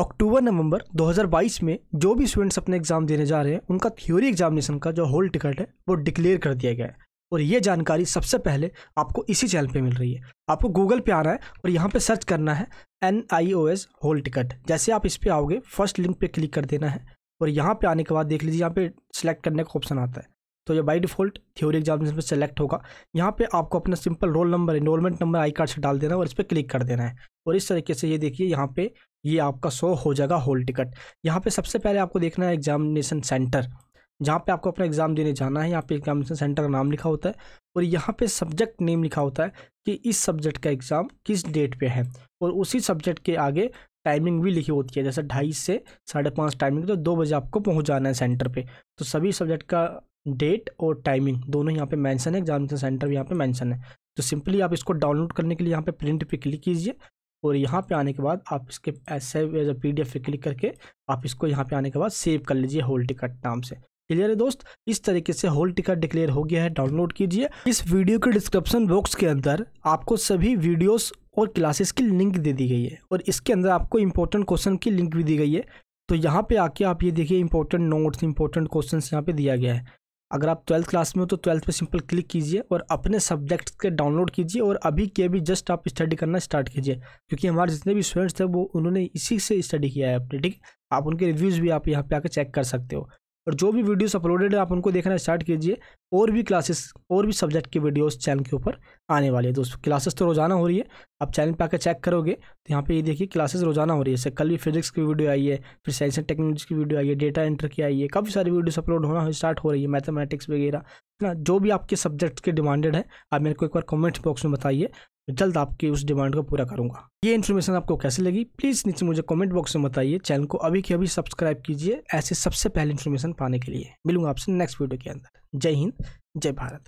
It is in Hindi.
अक्टूबर नवंबर 2022 में जो भी स्टूडेंट्स अपने एग्जाम देने जा रहे हैं उनका थ्योरी एग्जामिनेशन का जो होल टिकट है वो डिक्लेयर कर दिया गया है और ये जानकारी सबसे पहले आपको इसी चैनल पे मिल रही है आपको गूगल पे आना है और यहाँ पे सर्च करना है N I O S hall ticket जैसे आप इस पर आओगे फर्स्ट लिंक पे क्लिक कर देना है और यहाँ पे आने के बाद देख लीजिए यहाँ पे सिलेक्ट करने का ऑप्शन आता है तो ये बाई डिफॉल्ट थ्योरी एग्जामिनेशन पे सेलेक्ट होगा यहाँ पे आपको अपना simple roll number enrolment number I card से डाल देना है और इस पर क्लिक कर देना है और इस तरीके से ये देखिए यहाँ पे ये आपका शो हो जाएगा होल टिकट यहाँ पे सबसे पहले आपको देखना है एग्जामिनेशन सेंटर जहाँ पे आपको अपना एग्ज़ाम देने जाना है यहाँ पे एग्जामिनेशन सेंटर का नाम लिखा होता है और यहाँ पे सब्जेक्ट नेम लिखा होता है कि इस सब्जेक्ट का एग्ज़ाम किस डेट पे है और उसी सब्जेक्ट के आगे टाइमिंग भी लिखी होती है जैसे ढाई से साढ़े पाँच टाइमिंग तो दो बजे आपको पहुँच जाना है सेंटर पर तो सभी सब्जेक्ट का डेट और टाइमिंग दोनों यहाँ पर मैंसन है एग्जामिनेशन सेंटर भी यहाँ पर मैंसन है तो सिंपली आप इसको डाउनलोड करने के लिए यहाँ पे प्रिंट पे क्लिक कीजिए और यहाँ पे आने के बाद आप इसके ऐसे एज ए पी पे क्लिक करके आप इसको यहाँ पे आने के बाद सेव कर लीजिए होल टिकट नाम से क्लियर है दोस्त इस तरीके से होल टिकट डिक्लेयर हो गया है डाउनलोड कीजिए इस वीडियो के डिस्क्रिप्शन बॉक्स के अंदर आपको सभी वीडियोस और क्लासेस की लिंक दे दी गई है और इसके अंदर आपको इंपॉर्टेंट क्वेश्चन की लिंक भी दी गई है तो यहाँ पे आके आप ये देखिए इंपॉर्टेंट नोट्स इंपॉर्टेंट क्वेश्चन यहाँ पे दिया गया है अगर आप ट्वेल्थ क्लास में हो तो ट्वेल्थ पे सिंपल क्लिक कीजिए और अपने सब्जेक्ट के डाउनलोड कीजिए और अभी के अभी जस्ट आप स्टडी करना स्टार्ट कीजिए क्योंकि हमारे जितने भी स्टूडेंट्स थे वो उन्होंने इसी से स्टडी किया है अपने ठीक आप उनके रिव्यूज़ भी आप यहाँ पे आकर चेक कर सकते हो और जो भी वीडियोस अपलोडेड है आप उनको देखना स्टार्ट कीजिए और भी क्लासेस और भी सब्जेक्ट की वीडियोस चैनल के ऊपर आने वाली है दोस्तों क्लासेस तो रोज़ाना हो रही है आप चैनल पर आकर चेक करोगे तो यहाँ पे ये देखिए क्लासेस रोज़ाना हो रही है जैसे कल भी फिजिक्स की वीडियो आई है फिर साइंस एंड टेक्नोलॉजी की वीडियो आई है डेटा एंटर की आई है काफ़ी सारी वीडियोज़ अपलोड होना स्टार्ट हो रही है मैथमेटिक्स वगैरह है ना जो भी आपके सब्जेक्ट के डिमांडेड है आप मेरे को एक बार कॉमेंट बॉक्स में बताइए जल्द आपकी उस डिमांड को पूरा करूंगा ये इन्फॉर्मेशन आपको कैसे लगी प्लीज़ नीचे मुझे कमेंट बॉक्स में बताइए चैनल को अभी के अभी सब्सक्राइब कीजिए ऐसे सबसे पहले इन्फॉर्मेशन पाने के लिए मिलूंगा आपसे नेक्स्ट वीडियो के अंदर जय हिंद जय भारत